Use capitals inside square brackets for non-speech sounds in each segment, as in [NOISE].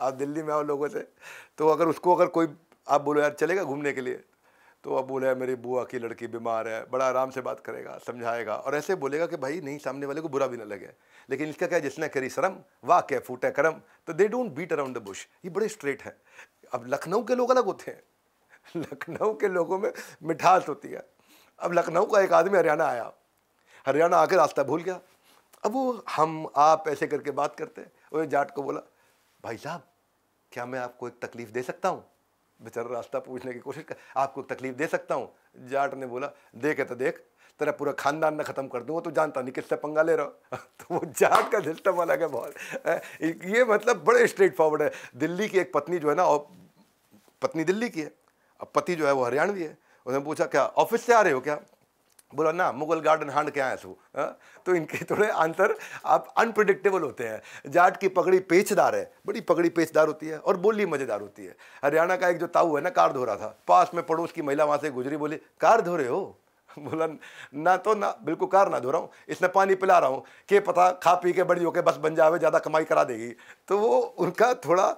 आप दिल्ली में आओ लोगों से तो अगर उसको अगर कोई आप बोलो यार चलेगा घूमने के लिए तो अब बोले मेरी बुआ की लड़की बीमार है बड़ा आराम से बात करेगा समझाएगा और ऐसे बोलेगा कि भाई नहीं सामने वाले को बुरा भी ना लगे लेकिन इसका क्या जिसने करी शर्म वाह क्या फूटे करम तो they don't beat around the bush ये बड़े स्ट्रेट हैं अब लखनऊ के लोग अलग होते हैं लखनऊ के लोगों में मिठास होती है अब लखनऊ का एक आदमी हरियाणा आया हरियाणा आकर रास्ता भूल गया अब वो हम आप ऐसे करके बात करते और जाट को बोला भाई साहब क्या मैं आपको एक तकलीफ़ दे सकता हूँ बेचारा रास्ता पूछने की कोशिश कर आपको एक तकलीफ़ दे सकता हूँ जाट ने बोला देख तो देख तेरा पूरा खानदान ना ख़त्म कर दूँ तो जानता नहीं किससे पंगा ले रहा [LAUGHS] तो वो जाट का सिस्टम अलग है बहुत ये मतलब बड़े स्ट्रेट फॉरवर्ड है दिल्ली की एक पत्नी जो है ना पत्नी दिल्ली की है अब पति जो है वो हरियाणवी है उन्होंने पूछा क्या ऑफिस से आ रहे हो क्या बोला ना मुगल गार्डन हांड के आए सो तो इनके थोड़े आंसर आप अनप्रडिक्टेबल होते हैं जाट की पगड़ी पेचदार है बड़ी पगड़ी पेचदार होती है और बोली मज़ेदार होती है हरियाणा का एक जो ताऊ है ना कार धो रहा था पास में पड़ोस की महिला वहाँ से गुजरी बोली कार धो रहे हो [LAUGHS] बोला ना तो ना बिल्कुल कार ना धो रहा हूँ इसमें पानी पिला रहा हूँ के पता खा पी के बड़ी होके बस बन जावे ज़्यादा कमाई करा देगी तो वो उनका थोड़ा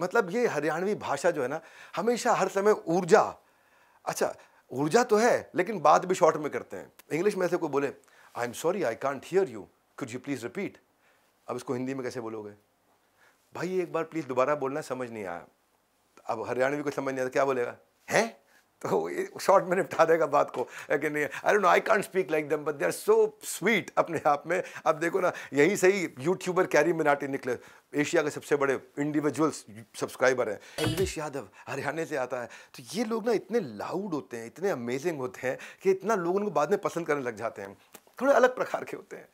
मतलब ये हरियाणवी भाषा जो है ना हमेशा हर समय ऊर्जा अच्छा ऊर्जा तो है लेकिन बात भी शॉर्ट में करते हैं इंग्लिश में ऐसे कोई बोले I am sorry I can't hear you could you please repeat अब इसको हिंदी में कैसे बोलोगे भाई एक बार प्लीज़ दोबारा बोलना समझ नहीं आया अब हरियाणवी को समझ नहीं आता क्या बोलेगा हैं तो शॉर्ट में निपटा देगा बात को लेकिन नहीं I don't know I can't speak like them but they are so sweet अपने आप में अब देखो ना यही सही यूट्यूबर कैरी मिनाटी निकले एशिया के सबसे बड़े इंडिविजुअल्स सब्सक्राइबर हैं एलविश यादव हरियाणा से आता है तो ये लोग ना इतने लाउड होते हैं इतने अमेजिंग होते हैं कि इतना लोग उनको बाद में पसंद करने लग जाते हैं थोड़े अलग प्रकार के होते हैं